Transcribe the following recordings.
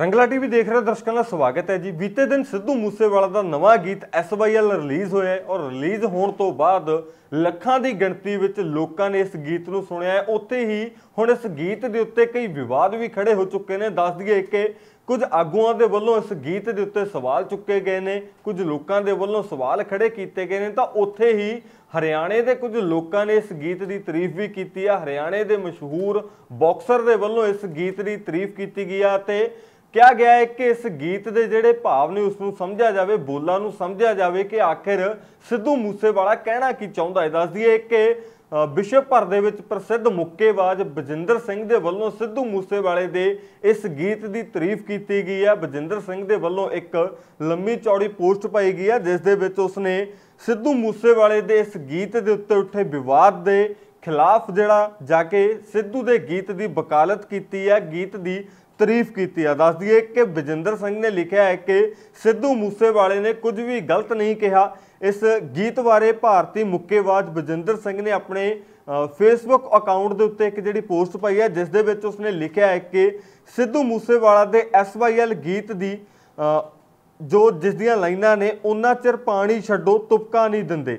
ਰੰਗਲਾ TV ਦੇਖ ਰਹੇ ਦਰਸ਼ਕਾਂ ਦਾ ਸਵਾਗਤ ਹੈ ਜੀ ਬੀਤੇ ਦਿਨ ਸਿੱਧੂ ਮੂਸੇਵਾਲਾ ਦਾ ਨਵਾਂ ਗੀਤ SYL ਰਿਲੀਜ਼ ਹੋਇਆ ਹੈ ਔਰ ਰਿਲੀਜ਼ ਹੋਣ ਤੋਂ ਬਾਅਦ ਲੱਖਾਂ ਦੀ ਗਿਣਤੀ ਵਿੱਚ ਲੋਕਾਂ ਨੇ ਇਸ ਗੀਤ ਨੂੰ ਸੁਣਿਆ ਹੈ ਉੱਥੇ ਹੀ ਹੁਣ ਇਸ ਗੀਤ ਦੇ ਉੱਤੇ ਕਈ ਵਿਵਾਦ ਵੀ ਖੜੇ ਹੋ ਚੁੱਕੇ ਨੇ ਦੱਸ ਦਈਏ ਕਿ ਕੁਝ ਆਗੂਆਂ ਦੇ ਵੱਲੋਂ ਇਸ ਗੀਤ ਦੇ ਉੱਤੇ ਸਵਾਲ ਚੁੱਕੇ ਗਏ ਨੇ ਕੁਝ ਲੋਕਾਂ ਦੇ ਵੱਲੋਂ ਸਵਾਲ ਖੜੇ ਕੀਤੇ ਗਏ ਨੇ ਤਾਂ ਉੱਥੇ ਹੀ ਹਰਿਆਣੇ ਦੇ ਕੁਝ ਲੋਕਾਂ ਨੇ ਇਸ ਗੀਤ ਦੀ ਤਾਰੀਫ ਵੀ ਕੀਤੀ ਆ ਹਰਿਆਣੇ ਦੇ ਮਸ਼ਹੂਰ ਬਾਕਸਰ ਦੇ ਵੱਲੋਂ ਇਸ ਗੀਤ ਦੀ ਤਾਰੀਫ ਕੀਤੀ ਗਈ ਆ ਤੇ ਕਿਹਾ ਗਿਆ ਹੈ ਕਿ ਇਸ ਗੀਤ ਦੇ ਜਿਹੜੇ ਭਾਵ ਨੇ ਉਸ ਨੂੰ ਸਮਝਿਆ ਜਾਵੇ ਬੋਲਾਂ ਨੂੰ ਸਮਝਿਆ ਜਾਵੇ ਕਿ ਆਖਿਰ ਸਿੱਧੂ ਮੂਸੇਵਾਲਾ ਕਹਿਣਾ ਕੀ ਚਾਹੁੰਦਾ ਹੈ ਦੱਸ ਦਈਏ ਕਿ ਵਿਸ਼ਵ ਭਰ ਦੇ ਵਿੱਚ ਪ੍ਰਸਿੱਧ ਮੁੱਕੇਬਾਜ਼ ਬਜਿੰਦਰ ਸਿੰਘ ਦੇ ਵੱਲੋਂ ਸਿੱਧੂ ਮੂਸੇਵਾਲੇ ਦੇ ਇਸ ਗੀਤ ਦੀ ਤਾਰੀਫ ਕੀਤੀ ਗਈ ਹੈ ਬਜਿੰਦਰ ਸਿੰਘ ਦੇ ਵੱਲੋਂ ਇੱਕ ਲੰਮੀ ਚੌੜੀ ਪੋਸਟ ਪਾਈ ਗਈ ਹੈ ਜਿਸ ਦੇ ਵਿੱਚ ਉਸਨੇ ਸਿੱਧੂ ਮੂਸੇਵਾਲੇ ਦੇ ਇਸ ਗੀਤ ਦੇ ਉੱਤੇ ਉੱਠੇ ਵਿਵਾਦ ਦੇ ਖਿਲਾਫ ਜਿਹੜਾ ਜਾ ਕੇ ਸਿੱਧੂ ਦੇ ਗੀਤ ਦੀ ਵਕਾਲਤ ਕੀਤੀ ਹੈ ਗੀਤ ਦੀ ਤਾਰੀਫ ਕੀਤੀ ਆ ਦੱਸ ਦਈਏ ਕਿ ਵਿਜਿੰਦਰ ਸਿੰਘ ਨੇ ਲਿਖਿਆ ਹੈ ਕਿ ਸਿੱਧੂ ਮੂਸੇਵਾਲੇ ਨੇ ਕੁਝ ਵੀ ਗਲਤ ਨਹੀਂ ਕਿਹਾ ਇਸ ਗੀਤ ਬਾਰੇ ਭਾਰਤੀ ਮੁੱਕੇਬਾਜ਼ ਵਿਜਿੰਦਰ ਸਿੰਘ ਨੇ ਆਪਣੇ ਫੇਸਬੁੱਕ ਅਕਾਊਂਟ ਦੇ ਉੱਤੇ ਇੱਕ ਜਿਹੜੀ ਪੋਸਟ ਪਾਈ ਹੈ ਜਿਸ ਦੇ ਵਿੱਚ ਉਸਨੇ ਲਿਖਿਆ ਹੈ ਕਿ ਸਿੱਧੂ ਮੂਸੇਵਾਲਾ ਦੇ ਐਸਵਾਈਐਲ ਗੀਤ ਦੀ ਜੋ ਜਿਸ ਦੀਆਂ ਲਾਈਨਾਂ ਨੇ ਉਹਨਾਂ ਚਿਰ ਪਾਣੀ ਛੱਡੋ ਤੁਪਕਾ ਨਹੀਂ ਦਿੰਦੇ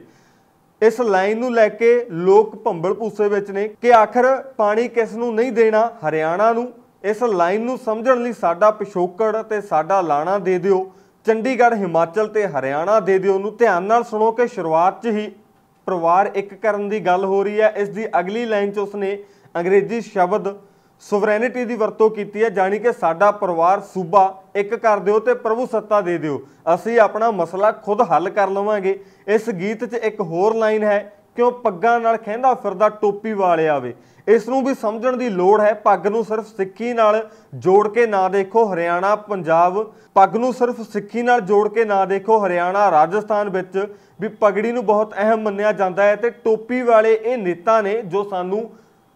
ਇਸ ਲਾਈਨ ਨੂੰ ਲੈ ਕੇ ਲੋਕ ਭੰਬਲ ਪੂਸੇ ਵਿੱਚ ਨੇ ਕਿ ਆਖਰ ਪਾਣੀ ਕਿਸ ਨੂੰ ਨਹੀਂ ਦੇਣਾ ਹਰਿਆਣਾ ਨੂੰ ਇਸ ਲਾਈਨ ਨੂੰ ਸਮਝਣ ਲਈ ਸਾਡਾ ਪਿਸ਼ੋਕੜ ਤੇ ਸਾਡਾ ਲਾਣਾ ਦੇ ਦਿਓ ਚੰਡੀਗੜ੍ਹ ਹਿਮਾਚਲ ਤੇ ਹਰਿਆਣਾ ਦੇ ਦਿਓ ਨੂੰ ਧਿਆਨ ਨਾਲ ਸੁਣੋ ਕਿ ਸ਼ੁਰੂਆਤ 'ਚ ਹੀ ਪਰਿਵਾਰ ਇੱਕ ਕਰਨ ਦੀ ਗੱਲ ਹੋ ਰਹੀ ਹੈ ਇਸ ਦੀ ਅਗਲੀ ਲਾਈਨ 'ਚ ਉਸਨੇ ਅੰਗਰੇਜ਼ੀ ਸ਼ਬਦ ਸੁਵਰੈਨਿਟੀ ਦੀ ਵਰਤੋਂ ਕੀਤੀ ਹੈ ਜਾਨੀ ਕਿ ਸਾਡਾ ਪਰਿਵਾਰ ਸੂਬਾ ਇੱਕ ਕਰ ਦਿਓ ਤੇ ਪ੍ਰਭੂ ਸੱਤਾ ਦੇ ਦਿਓ ਅਸੀਂ ਆਪਣਾ ਮਸਲਾ ਖੁਦ ਹੱਲ ਕਰ ਲਵਾਂਗੇ ਇਸ ਗੀਤ 'ਚ ਇੱਕ ਹੋਰ ਲਾਈਨ ਹੈ ਕਿਉਂ ਪੱਗਾਂ ਨਾਲ ਖਹਿੰਦਾ ਫਿਰਦਾ ਟੋਪੀ ਵਾਲੇ ਆਵੇ ਇਸ ਨੂੰ ਵੀ ਸਮਝਣ ਦੀ ਲੋੜ ਹੈ ਪੱਗ ਨੂੰ ਸਿਰਫ ਸਿੱਖੀ ਨਾਲ ਜੋੜ ਕੇ ਨਾ ਦੇਖੋ ਹਰਿਆਣਾ ਪੰਜਾਬ ਪੱਗ ਨੂੰ ਸਿਰਫ ਸਿੱਖੀ ਨਾਲ ਜੋੜ ਕੇ ਨਾ ਦੇਖੋ ਹਰਿਆਣਾ ਰਾਜਸਥਾਨ ਵਿੱਚ ਵੀ ਪਗੜੀ ਨੂੰ ਬਹੁਤ ਅਹਿਮ ਮੰਨਿਆ ਜਾਂਦਾ ਹੈ ਤੇ ਟੋਪੀ ਵਾਲੇ ਇਹ ਨੇਤਾ ਨੇ ਜੋ ਸਾਨੂੰ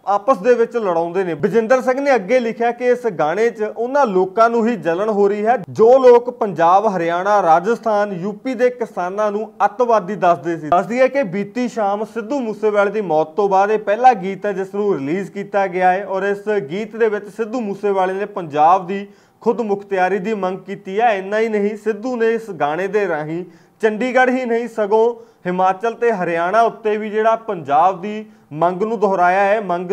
ਆਪਸ ਦੇ ਵਿੱਚ ਲੜਾਉਂਦੇ ਨੇ ਬਜਿੰਦਰ ਸਿੰਘ ਨੇ ਅੱਗੇ ਲਿਖਿਆ ਕਿ ਇਸ ਗਾਣੇ 'ਚ ਉਹਨਾਂ ਲੋਕਾਂ ਨੂੰ ਹੀ ਜਲਣ ਹੋ ਰਹੀ ਹੈ ਜੋ ਲੋਕ ਪੰਜਾਬ ਹਰਿਆਣਾ ਰਾਜਸਥਾਨ ਯੂਪੀ ਦੇ ਕਿਸਾਨਾਂ ਨੂੰ ਅੱਤਵਾਦੀ ਦੱਸਦੇ ਸੀ ਦੱਸਦੀ ਹੈ ਕਿ ਬੀਤੀ ਸ਼ਾਮ ਸਿੱਧੂ ਮੂਸੇਵਾਲੇ ਦੀ ਮੌਤ ਤੋਂ ਬਾਅਦ ਇਹ ਪਹਿਲਾ ਗੀਤ ਹੈ ਜਿਸ ਨੂੰ ਰਿਲੀਜ਼ ਕੀਤਾ ਗਿਆ ਹੈ ਔਰ ਇਸ ਗੀਤ ਦੇ ਵਿੱਚ ਸਿੱਧੂ ਮੂਸੇਵਾਲੇ ਨੇ ਪੰਜਾਬ ਦੀ ਖੁਦ ਮੁਖਤਿਆਰੀ ਦੀ ਮੰਗ ਕੀਤੀ ਹੈ ਇੰਨਾ ਹੀ ਨਹੀਂ ਸਿੱਧੂ ਨੇ ਇਸ ਗਾਣੇ ਦੇ ਰਾਹੀਂ ਚੰਡੀਗੜ੍ਹ ਹੀ ਨਹੀਂ ਸਗੋਂ ਹਿਮਾਚਲ ਤੇ ਹਰਿਆਣਾ ਉੱਤੇ ਵੀ ਜਿਹੜਾ ਪੰਜਾਬ ਦੀ ਮੰਗ ਨੂੰ ਦੁਹਰਾਇਆ ਹੈ ਮੰਗ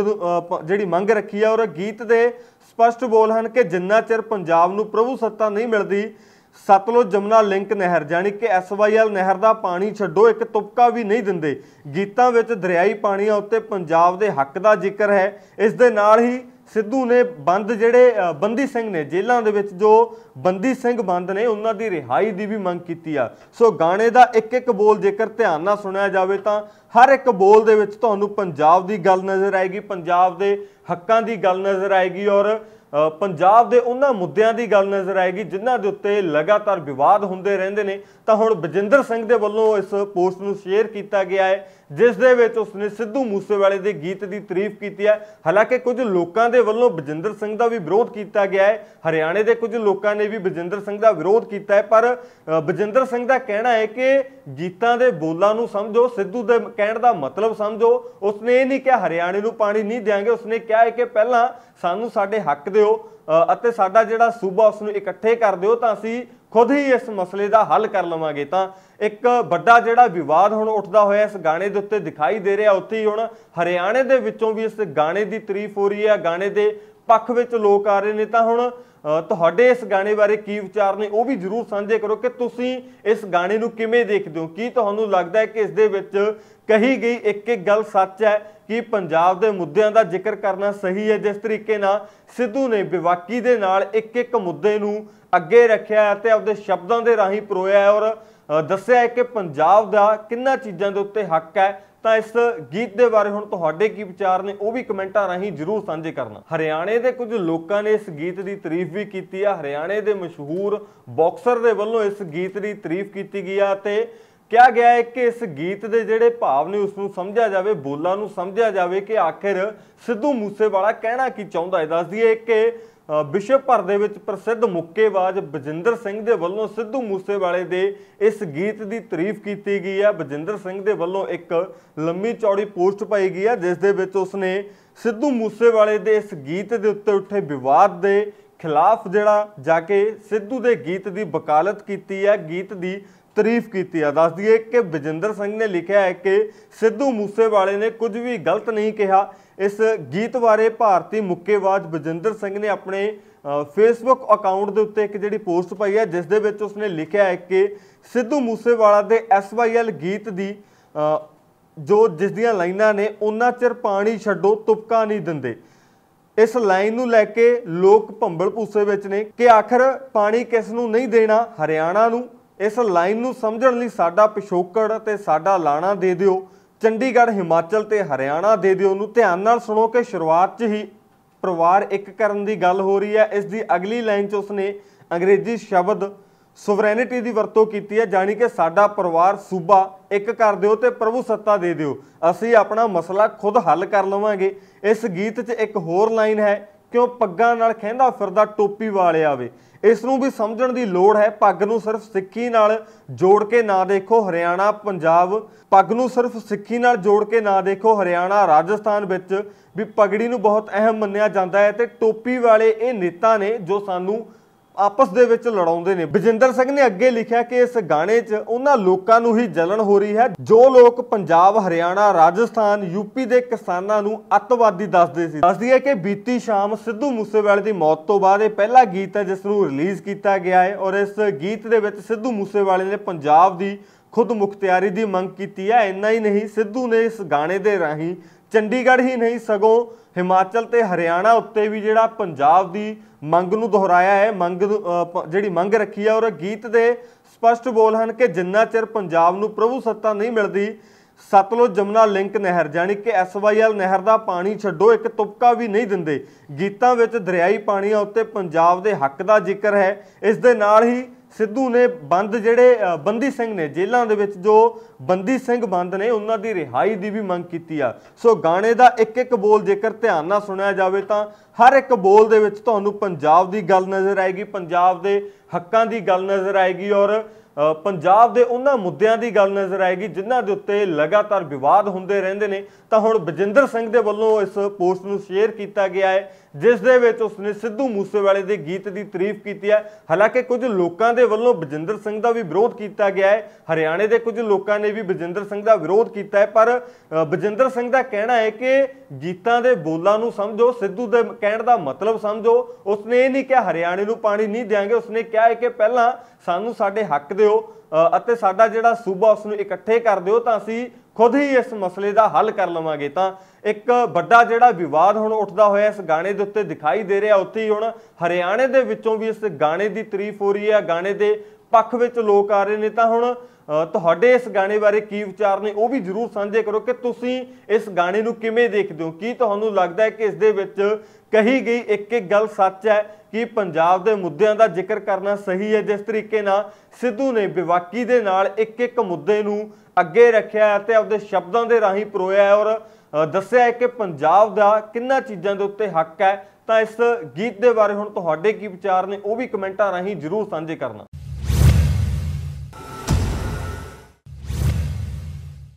ਜਿਹੜੀ ਮੰਗ ਰੱਖੀ ਹੈ ਔਰ ਗੀਤ ਦੇ ਸਪਸ਼ਟ ਬੋਲ ਹਨ ਕਿ ਜਿੰਨਾ ਚਿਰ ਪੰਜਾਬ ਨੂੰ ਪ੍ਰਭੂ ਸੱਤਾ ਨਹੀਂ ਮਿਲਦੀ ਸਤਲੁਜ ਜਮਨਾ ਲਿੰਕ ਨਹਿਰ ਜਾਨੀ ਕਿ ਐਸਵਾਈਐਲ ਨਹਿਰ ਦਾ ਪਾਣੀ ਛੱਡੋ ਇੱਕ ਤੁਪਕਾ ਵੀ ਨਹੀਂ ਦਿੰਦੇ ਗੀਤਾਂ ਵਿੱਚ ਦਰਿਆਈ ਪਾਣੀਆਂ ਉੱਤੇ ਪੰਜਾਬ ਦੇ ਹੱਕ ਦਾ ਜ਼ਿਕਰ ਹੈ ਇਸ ਦੇ ਨਾਲ ਹੀ ਸਿੱਧੂ ਨੇ ਬੰਦ ਜਿਹੜੇ ਬੰਦੀ ਸਿੰਘ ਨੇ ਜੇਲ੍ਹਾਂ ਦੇ ਵਿੱਚ ਜੋ ਬੰਦੀ ਸਿੰਘ ਬੰਦ ਨੇ ਉਹਨਾਂ ਦੀ ਰਿਹਾਈ ਦੀ ਵੀ ਮੰਗ ਕੀਤੀ ਆ ਸੋ ਗਾਣੇ ਦਾ ਇੱਕ ਇੱਕ ਬੋਲ ਜੇਕਰ ਧਿਆਨ ਨਾਲ ਸੁਣਿਆ ਜਾਵੇ ਤਾਂ ਹਰ ਇੱਕ ਬੋਲ ਦੇ ਵਿੱਚ ਤੁਹਾਨੂੰ ਪੰਜਾਬ ਦੀ ਗੱਲ ਨਜ਼ਰ ਆਏਗੀ ਪੰਜਾਬ ਦੇ ਹੱਕਾਂ ਦੀ ਗੱਲ ਨਜ਼ਰ ਆਏਗੀ ਔਰ ਪੰਜਾਬ ਦੇ ਉਹਨਾਂ ਮੁੱਦਿਆਂ ਦੀ ਗੱਲ ਨਜ਼ਰ ਆਏਗੀ ਜਿਨ੍ਹਾਂ ਦੇ ਉੱਤੇ ਲਗਾਤਾਰ ਵਿਵਾਦ ਹੁੰਦੇ ਰਹਿੰਦੇ ਨੇ ਤਾਂ ਹੁਣ ਬਜਿੰਦਰ ਸਿੰਘ ਦੇ ਵੱਲੋਂ ਇਸ ਪੋਸਟ ਨੂੰ ਸ਼ੇਅਰ ਕੀਤਾ ਗਿਆ ਹੈ ਜਿਸ ਦੇ ਵਿੱਚ ਉਸਨੇ ਸਿੱਧੂ ਮੂਸੇਵਾਲੇ ਦੇ ਗੀਤ ਦੀ ਤਾਰੀਫ ਕੀਤੀ ਹੈ ਹਾਲਾਂਕਿ ਕੁਝ ਲੋਕਾਂ ਦੇ ਵੱਲੋਂ ਬਜਿੰਦਰ ਸਿੰਘ ਦਾ ਵੀ ਵਿਰੋਧ ਕੀਤਾ ਗਿਆ ਹੈ ਹਰਿਆਣੇ ਦੇ ਕੁਝ ਲੋਕਾਂ ਨੇ ਵੀ ਬਜਿੰਦਰ ਸਿੰਘ ਦਾ ਵਿਰੋਧ ਕੀਤਾ ਹੈ ਪਰ ਬਜਿੰਦਰ ਸਿੰਘ ਦਾ ਕਹਿਣਾ ਹੈ ਕਿ ਗੀਤਾਂ ਦੇ ਬੋਲਾਂ ਨੂੰ ਸਮਝੋ ਸਿੱਧੂ ਦੇ ਕਹਿਣ ਦਾ ਮਤਲਬ ਸਮਝੋ ਉਸਨੇ ਇਹ ਨਹੀਂ ਕਿਹਾ ਹਰਿਆਣੇ ਨੂੰ ਪਾਣੀ ਨਹੀਂ ਦੇਾਂਗੇ ਉਸਨੇ ਕਿਹਾ ਹੈ ਕਿ ਪਹਿਲਾਂ ਸਾਨੂੰ ਸਾਡੇ ਹੱਕ ਦਿਓ ਅਤੇ ਸਾਡਾ ਜਿਹੜਾ ਸੂਬਾ ਉਸ ਨੂੰ ਇਕੱਠੇ ਕਰ ਦਿਓ ਤਾਂ ਅਸੀਂ ਖੁਦ ਹੀ ਇਸ ਮਸਲੇ ਦਾ ਹੱਲ ਕਰ ਲਵਾਂਗੇ ਤਾਂ ਇੱਕ ਵੱਡਾ ਜਿਹੜਾ ਵਿਵਾਦ ਹੁਣ ਉੱਠਦਾ ਹੋਇਆ ਇਸ ਗਾਣੇ ਦੇ ਉੱਤੇ ਦਿਖਾਈ ਦੇ ਰਿਹਾ ਉੱਥੇ ਹੀ ਹੁਣ ਹਰਿਆਣੇ ਦੇ ਵਿੱਚੋਂ ਵੀ ਇਸ ਗਾਣੇ ਦੀ ਤਾਰੀਫ ਹੋ ਰਹੀ ਹੈ ਗਾਣੇ ਦੇ ਪੱਖ ਵਿੱਚ ਲੋਕ ਆ ਰਹੇ ਨੇ ਤਾਂ ਹੁਣ ਤੁਹਾਡੇ ਇਸ ਗਾਣੇ ਬਾਰੇ ਕੀ ਵਿਚਾਰ ਨੇ ਉਹ ਵੀ ਜਰੂਰ ਸਾਂਝੇ ਕਰੋ ਕਿ ਤੁਸੀਂ ਇਸ ਗਾਣੇ ਨੂੰ ਕਿਵੇਂ ਦੇਖਦੇ ਹੋ ਕੀ ਤੁਹਾਨੂੰ ਲੱਗਦਾ ਹੈ ਕਿ ਇਸ ਦੇ ਵਿੱਚ ਕਹੀ ਗਈ ਇੱਕ ਇੱਕ ਗੱਲ ਸੱਚ ਹੈ ਕਿ ਪੰਜਾਬ ਦੇ ਮੁੱਦਿਆਂ ਦਾ ਜ਼ਿਕਰ ਕਰਨਾ ਸਹੀ ਹੈ ਜਿਸ ਤਰੀਕੇ ਨਾਲ ਸਿੱਧੂ ਨੇ ਵਿਵਾਕੀ ਦੇ ਨਾਲ ਇੱਕ ਇੱਕ ਮੁੱਦੇ ਨੂੰ ਅੱਗੇ ਰੱਖਿਆ ਤੇ ਆਪਦੇ ਸ਼ਬਦਾਂ ਦੇ ਰਾਹੀਂ ਪਰੋਇਆ ਔਰ ਦੱਸਿਆ ਹੈ ਕਿ ਪੰਜਾਬ ਦਾ ਕਿੰਨਾ ਚੀਜ਼ਾਂ ਦੇ ਉੱਤੇ ਹੱਕ ਹੈ ਤਾਂ ਇਸ ਗੀਤ ਦੇ ਬਾਰੇ ਹੁਣ ਤੁਹਾਡੇ ਕੀ ਵਿਚਾਰ ਨੇ ਉਹ ਵੀ ਕਮੈਂਟਾਂ ਰਾਹੀਂ ਜਰੂਰ ਸਾਂਝੇ ਕਰਨਾ ਹਰਿਆਣੇ ਦੇ ਕੁਝ ਲੋਕਾਂ ਨੇ ਇਸ ਗੀਤ ਦੀ ਤਾਰੀਫ ਵੀ ਕੀਤੀ ਆ ਹਰਿਆਣੇ ਦੇ ਮਸ਼ਹੂਰ ਬਾਕਸਰ ਦੇ ਵੱਲੋਂ ਇਸ ਗੀਤ ਦੀ ਤਾਰੀਫ ਕੀਤੀ ਗਈ ਆ ਤੇ ਕਿਹਾ ਗਿਆ ਹੈ ਕਿ ਇਸ ਗੀਤ ਦੇ ਜਿਹੜੇ ਭਾਵ ਨੇ ਉਸ ਨੂੰ ਸਮਝਿਆ ਜਾਵੇ ਬੋਲਾਂ ਨੂੰ ਸਮਝਿਆ ਜਾਵੇ ਕਿ ਆਖਿਰ ਸਿੱਧੂ ਮੂਸੇਵਾਲਾ ਕਹਿਣਾ ਕੀ ਚਾਹੁੰਦਾ ਹੈ ਦੱਸ ਦਈਏ ਕਿ ਵਿਸ਼ਵ ਭਰ ਦੇ ਵਿੱਚ ਪ੍ਰਸਿੱਧ ਮੁੱਕੇਬਾਜ਼ ਬਜਿੰਦਰ ਸਿੰਘ ਦੇ ਵੱਲੋਂ ਸਿੱਧੂ ਮੂਸੇਵਾਲੇ ਦੇ ਇਸ ਗੀਤ ਦੀ ਤਾਰੀਫ ਕੀਤੀ ਗਈ ਹੈ ਬਜਿੰਦਰ ਸਿੰਘ ਦੇ ਵੱਲੋਂ ਇੱਕ ਲੰਮੀ ਚੌੜੀ ਪੋਸਟ ਪਾਈ ਗਈ ਹੈ ਜਿਸ ਦੇ ਵਿੱਚ ਉਸਨੇ ਸਿੱਧੂ ਮੂਸੇਵਾਲੇ ਦੇ ਇਸ ਗੀਤ ਦੇ ਉੱਤੇ ਉੱਠੇ ਵਿਵਾਦ ਦੇ ਖਿਲਾਫ ਜਿਹੜਾ ਜਾ ਕੇ ਸਿੱਧੂ ਦੇ ਗੀਤ ਦੀ ਵਕਾਲਤ ਕੀਤੀ ਹੈ ਗੀਤ ਦੀ ਤਾਰੀਫ ਕੀਤੀ ਆ ਦੱਸ ਦਈਏ ਕਿ ਵਿਜਿੰਦਰ ਸਿੰਘ ਨੇ ਲਿਖਿਆ ਹੈ ਕਿ ਸਿੱਧੂ ਮੂਸੇਵਾਲੇ ਨੇ ਕੁਝ ਵੀ ਗਲਤ ਨਹੀਂ ਕਿਹਾ ਇਸ ਗੀਤ ਬਾਰੇ ਭਾਰਤੀ ਮੁੱਕੇਬਾਜ਼ ਵਿਜਿੰਦਰ ਸਿੰਘ ਨੇ ਆਪਣੇ ਫੇਸਬੁੱਕ ਅਕਾਊਂਟ ਦੇ ਉੱਤੇ ਇੱਕ ਜਿਹੜੀ ਪੋਸਟ ਪਾਈ ਹੈ ਜਿਸ ਦੇ ਵਿੱਚ ਉਸਨੇ ਲਿਖਿਆ ਹੈ ਕਿ ਸਿੱਧੂ ਮੂਸੇਵਾਲਾ ਦੇ ਐਸਵਾਈਐਲ ਗੀਤ ਦੀ ਜੋ ਜਿਸ ਦੀਆਂ ਲਾਈਨਾਂ ਨੇ ਉਹਨਾਂ ਚਿਰ ਪਾਣੀ ਛੱਡੋ ਤੁਪਕਾ ਨਹੀਂ ਦਿੰਦੇ ਇਸ ਲਾਈਨ ਨੂੰ ਲੈ ਕੇ ਲੋਕ ਭੰਬਲ ਪੂਸੇ ਵਿੱਚ ਨੇ ਕਿ ਆਖਰ ਪਾਣੀ ਕਿਸ ਨੂੰ ਨਹੀਂ ਦੇਣਾ ਹਰਿਆਣਾ ਨੂੰ ਇਸ ਲਾਈਨ ਨੂੰ ਸਮਝਣ ਲਈ ਸਾਡਾ ਪਿਸ਼ੋਕੜ ਤੇ ਸਾਡਾ ਲਾਣਾ ਦੇ ਦਿਓ ਚੰਡੀਗੜ੍ਹ ਹਿਮਾਚਲ ਤੇ ਹਰਿਆਣਾ ਦੇ ਦਿਓ ਨੂੰ ਧਿਆਨ ਨਾਲ ਸੁਣੋ ਕਿ ਸ਼ੁਰੂਆਤ 'ਚ ਹੀ ਪਰਿਵਾਰ ਇੱਕ ਕਰਨ ਦੀ ਗੱਲ ਹੋ ਰਹੀ ਹੈ ਇਸ ਦੀ ਅਗਲੀ ਲਾਈਨ 'ਚ ਉਸਨੇ ਅੰਗਰੇਜ਼ੀ ਸ਼ਬਦ ਸੁਵਰੈਨਿਟੀ ਦੀ ਵਰਤੋਂ ਕੀਤੀ ਹੈ ਜਾਨੀ ਕਿ ਸਾਡਾ ਪਰਿਵਾਰ ਸੂਬਾ ਇੱਕ ਕਰ ਦਿਓ ਤੇ ਪ੍ਰਭੂ ਸੱਤਾ ਦੇ ਦਿਓ ਅਸੀਂ ਆਪਣਾ ਮਸਲਾ ਖੁਦ ਹੱਲ ਕਰ ਲਵਾਂਗੇ ਇਸ ਗੀਤ 'ਚ ਇੱਕ ਹੋਰ ਲਾਈਨ ਹੈ ਕਿਉਂ ਪੱਗਾਂ ਨਾਲ ਕਹਿੰਦਾ ਫਿਰਦਾ ਟੋਪੀ ਵਾਲਿਆ ਵੇ ਇਸ ਨੂੰ ਵੀ ਸਮਝਣ ਦੀ ਲੋੜ ਹੈ ਪੱਗ ਨੂੰ ਸਿਰਫ ਸਿੱਖੀ ਨਾਲ ਜੋੜ ਕੇ ਨਾ ਦੇਖੋ ਹਰਿਆਣਾ ਪੰਜਾਬ ਪੱਗ ਨੂੰ ਸਿਰਫ ਸਿੱਖੀ ਨਾਲ ਜੋੜ ਕੇ ਨਾ ਦੇਖੋ ਹਰਿਆਣਾ ਰਾਜਸਥਾਨ ਵਿੱਚ ਵੀ ਪਗੜੀ ਨੂੰ ਬਹੁਤ ਅਹਿਮ ਮੰਨਿਆ ਜਾਂਦਾ ਹੈ ਤੇ ਟੋਪੀ ਵਾਲੇ ਇਹ ਨੇਤਾ ਨੇ ਜੋ ਸਾਨੂੰ ਆਪਸ ਦੇ ਵਿੱਚ ਲੜਾਉਂਦੇ ਨੇ ਬਜਿੰਦਰ ਸਿੰਘ ਨੇ ਅੱਗੇ ਲਿਖਿਆ ਕਿ ਇਸ ਗਾਣੇ 'ਚ ਉਹਨਾਂ ਲੋਕਾਂ ਨੂੰ ਹੀ ਜਲਣ ਹੋ ਰਹੀ ਹੈ ਜੋ ਲੋਕ ਪੰਜਾਬ ਹਰਿਆਣਾ ਰਾਜਸਥਾਨ ਯੂਪੀ ਦੇ ਕਿਸਾਨਾਂ ਨੂੰ ਅੱਤਵਾਦੀ ਦੱਸਦੇ ਸੀ ਦੱਸਦੀ ਹੈ ਕਿ ਬੀਤੀ ਸ਼ਾਮ ਸਿੱਧੂ ਮੂਸੇਵਾਲੇ ਦੀ ਮੌਤ ਤੋਂ ਬਾਅਦ ਇਹ ਪਹਿਲਾ ਗੀਤ ਹੈ ਜਿਸ ਨੂੰ ਰਿਲੀਜ਼ ਕੀਤਾ ਗਿਆ ਹੈ ਔਰ ਇਸ ਗੀਤ ਦੇ ਵਿੱਚ ਸਿੱਧੂ ਮੂਸੇਵਾਲੇ ਨੇ ਪੰਜਾਬ ਦੀ ਖੁਦ ਮੁਖਤਿਆਰੀ ਦੀ ਮੰਗ ਕੀਤੀ ਹੈ ਇੰਨਾ ਹੀ ਨਹੀਂ ਸਿੱਧੂ ਨੇ ਇਸ ਗਾਣੇ ਦੇ ਰਾਹੀਂ ਚੰਡੀਗੜ੍ਹ ਹੀ ਨਹੀਂ ਸਗੋਂ ਹਿਮਾਚਲ ਤੇ ਹਰਿਆਣਾ ਉੱਤੇ ਵੀ ਜਿਹੜਾ ਪੰਜਾਬ ਦੀ ਮੰਗ ਨੂੰ ਦੁਹਰਾਇਆ ਹੈ ਮੰਗ ਜਿਹੜੀ ਮੰਗ ਰੱਖੀ ਹੈ ਔਰ ਗੀਤ ਦੇ ਸਪਸ਼ਟ ਬੋਲ ਹਨ ਕਿ ਜਿੰਨਾ ਚਿਰ ਪੰਜਾਬ ਨੂੰ ਪ੍ਰਭੂ ਸੱਤਾ ਨਹੀਂ ਮਿਲਦੀ ਸਤਲੁਜ ਜਮਨਾ ਲਿੰਕ ਨਹਿਰ ਜਾਨੀ ਕਿ ਐਸਵਾਈਐਲ ਨਹਿਰ ਦਾ ਪਾਣੀ ਛੱਡੋ ਇੱਕ ਤੁਪਕਾ ਵੀ ਨਹੀਂ ਦਿੰਦੇ ਗੀਤਾਂ ਵਿੱਚ ਦਰਿਆਈ ਪਾਣੀਆਂ ਉੱਤੇ ਪੰਜਾਬ ਦੇ ਹੱਕ ਦਾ ਜ਼ਿਕਰ ਹੈ ਇਸ ਦੇ ਨਾਲ ਹੀ ਸਿੱਧੂ ਨੇ ਬੰਦ ਜਿਹੜੇ ਬੰਦੀ ਸਿੰਘ ਨੇ ਜੇਲ੍ਹਾਂ ਦੇ ਵਿੱਚ ਜੋ ਬੰਦੀ ਸਿੰਘ ਬੰਦ ਨੇ ਉਹਨਾਂ ਦੀ ਰਿਹਾਈ ਦੀ ਵੀ ਮੰਗ ਕੀਤੀ ਆ ਸੋ ਗਾਣੇ ਦਾ ਇੱਕ ਇੱਕ ਬੋਲ ਜੇਕਰ ਧਿਆਨ ਨਾਲ ਸੁਣਿਆ ਜਾਵੇ ਤਾਂ ਹਰ ਇੱਕ ਬੋਲ ਦੇ ਵਿੱਚ ਤੁਹਾਨੂੰ ਪੰਜਾਬ ਦੀ ਗੱਲ ਨਜ਼ਰ ਆਏਗੀ ਪੰਜਾਬ ਦੇ ਹੱਕਾਂ ਦੀ ਗੱਲ ਨਜ਼ਰ ਆਏਗੀ ਔਰ ਪੰਜਾਬ ਦੇ ਉਹਨਾਂ ਮੁੱਦਿਆਂ ਦੀ ਗੱਲ ਨਜ਼ਰ ਆਏਗੀ ਜਿਨ੍ਹਾਂ ਦੇ ਉੱਤੇ ਲਗਾਤਾਰ ਵਿਵਾਦ ਹੁੰਦੇ ਰਹਿੰਦੇ ਨੇ ਤਾਂ ਹੁਣ ਬਜਿੰਦਰ ਸਿੰਘ ਦੇ ਵੱਲੋਂ ਇਸ ਪੋਸਟ ਨੂੰ ਸ਼ੇਅਰ ਕੀਤਾ ਗਿਆ ਹੈ ਜਿਸ ਦੇ ਵਿੱਚ ਉਸਨੇ ਸਿੱਧੂ ਮੂਸੇਵਾਲੇ ਦੇ ਗੀਤ ਦੀ ਤਾਰੀਫ ਕੀਤੀ ਹੈ ਹਾਲਾਂਕਿ ਕੁਝ ਲੋਕਾਂ ਦੇ ਵੱਲੋਂ ਬਜਿੰਦਰ ਸਿੰਘ ਦਾ ਵੀ ਵਿਰੋਧ ਕੀਤਾ ਗਿਆ ਹੈ ਹਰਿਆਣੇ ਦੇ ਕੁਝ ਲੋਕਾਂ ਨੇ ਵੀ ਬਜਿੰਦਰ ਸਿੰਘ ਦਾ ਵਿਰੋਧ ਕੀਤਾ ਹੈ ਪਰ ਬਜਿੰਦਰ ਸਿੰਘ ਦਾ ਕਹਿਣਾ ਹੈ ਕਿ ਗੀਤਾਂ ਦੇ ਬੋਲਾਂ ਨੂੰ ਸਮਝੋ ਸਿੱਧੂ ਦੇ ਕਹਿਣ ਦਾ ਮਤਲਬ ਸਮਝੋ ਉਸਨੇ ਇਹ ਨਹੀਂ ਕਿਹਾ ਹਰਿਆਣੇ ਨੂੰ ਪਾਣੀ ਨਹੀਂ ਦੇਾਂਗੇ ਉਸਨੇ ਕਿਹਾ ਹੈ ਕਿ ਪਹਿਲਾਂ ਸਾਨੂੰ ਸਾਡੇ ਹੱਕ ਦਿਓ ਅਤੇ ਸਾਡਾ ਜਿਹੜਾ ਸੂਬਾ ਉਸ ਨੂੰ ਇਕੱਠੇ ਕਰ ਦਿਓ ਤਾਂ ਅਸੀਂ ਖੁਦ ਹੀ ਇਸ ਮਸਲੇ ਦਾ ਹੱਲ ਕਰ ਲਵਾਂਗੇ ਤਾਂ ਇੱਕ ਵੱਡਾ ਜਿਹੜਾ ਵਿਵਾਦ ਹੁਣ ਉੱਠਦਾ ਹੋਇਆ ਇਸ ਗਾਣੇ ਦੇ ਉੱਤੇ ਦਿਖਾਈ ਦੇ ਰਿਹਾ ਉੱਥੇ ਹੀ ਹੁਣ ਹਰਿਆਣੇ ਦੇ ਵਿੱਚੋਂ ਵੀ ਇਸ ਗਾਣੇ ਦੀ ਤਾਰੀਫ ਹੋ ਰਹੀ ਹੈ ਗਾਣੇ ਦੇ ਪੱਖ ਵਿੱਚ ਲੋਕ ਆ ਰਹੇ ਨੇ ਤਾਂ ਹੁਣ ਤੁਹਾਡੇ ਇਸ ਗਾਣੇ ਬਾਰੇ ਕੀ ਵਿਚਾਰ ਨੇ ਉਹ ਵੀ ਜਰੂਰ ਸਾਂਝੇ ਕਰੋ ਕਿ ਤੁਸੀਂ ਇਸ ਗਾਣੇ ਨੂੰ ਕਿਵੇਂ ਦੇਖਦੇ ਹੋ ਕੀ ਤੁਹਾਨੂੰ ਲੱਗਦਾ ਹੈ ਕਿ ਇਸ ਦੇ ਵਿੱਚ ਕਹੀ ਗਈ ਇੱਕ ਇੱਕ ਗੱਲ ਸੱਚ ਹੈ ਕਿ ਪੰਜਾਬ ਦੇ ਮੁੱਦਿਆਂ ਦਾ ਜ਼ਿਕਰ ਕਰਨਾ ਸਹੀ ਹੈ ਜਿਸ ਤਰੀਕੇ ਨਾਲ ਸਿੱਧੂ ਨੇ ਵਿਵਾਕੀ ਦੇ ਨਾਲ ਇੱਕ ਇੱਕ ਮੁੱਦੇ ਨੂੰ ਅੱਗੇ ਰੱਖਿਆ ਤੇ ਆਪਦੇ ਸ਼ਬਦਾਂ ਦੇ ਰਾਹੀਂ ਪਰੋਇਆ ਔਰ ਦੱਸਿਆ ਹੈ ਕਿ ਪੰਜਾਬ ਦਾ ਕਿੰਨਾ ਚੀਜ਼ਾਂ ਦੇ ਉੱਤੇ ਹੱਕ ਹੈ ਤਾਂ ਇਸ ਗੀਤ ਦੇ ਬਾਰੇ ਹੁਣ ਤੁਹਾਡੇ ਕੀ ਵਿਚਾਰ ਨੇ ਉਹ ਵੀ ਕਮੈਂਟਾਂ ਰਾਹੀਂ ਜਰੂਰ ਸਾਂਝੇ ਕਰਨਾ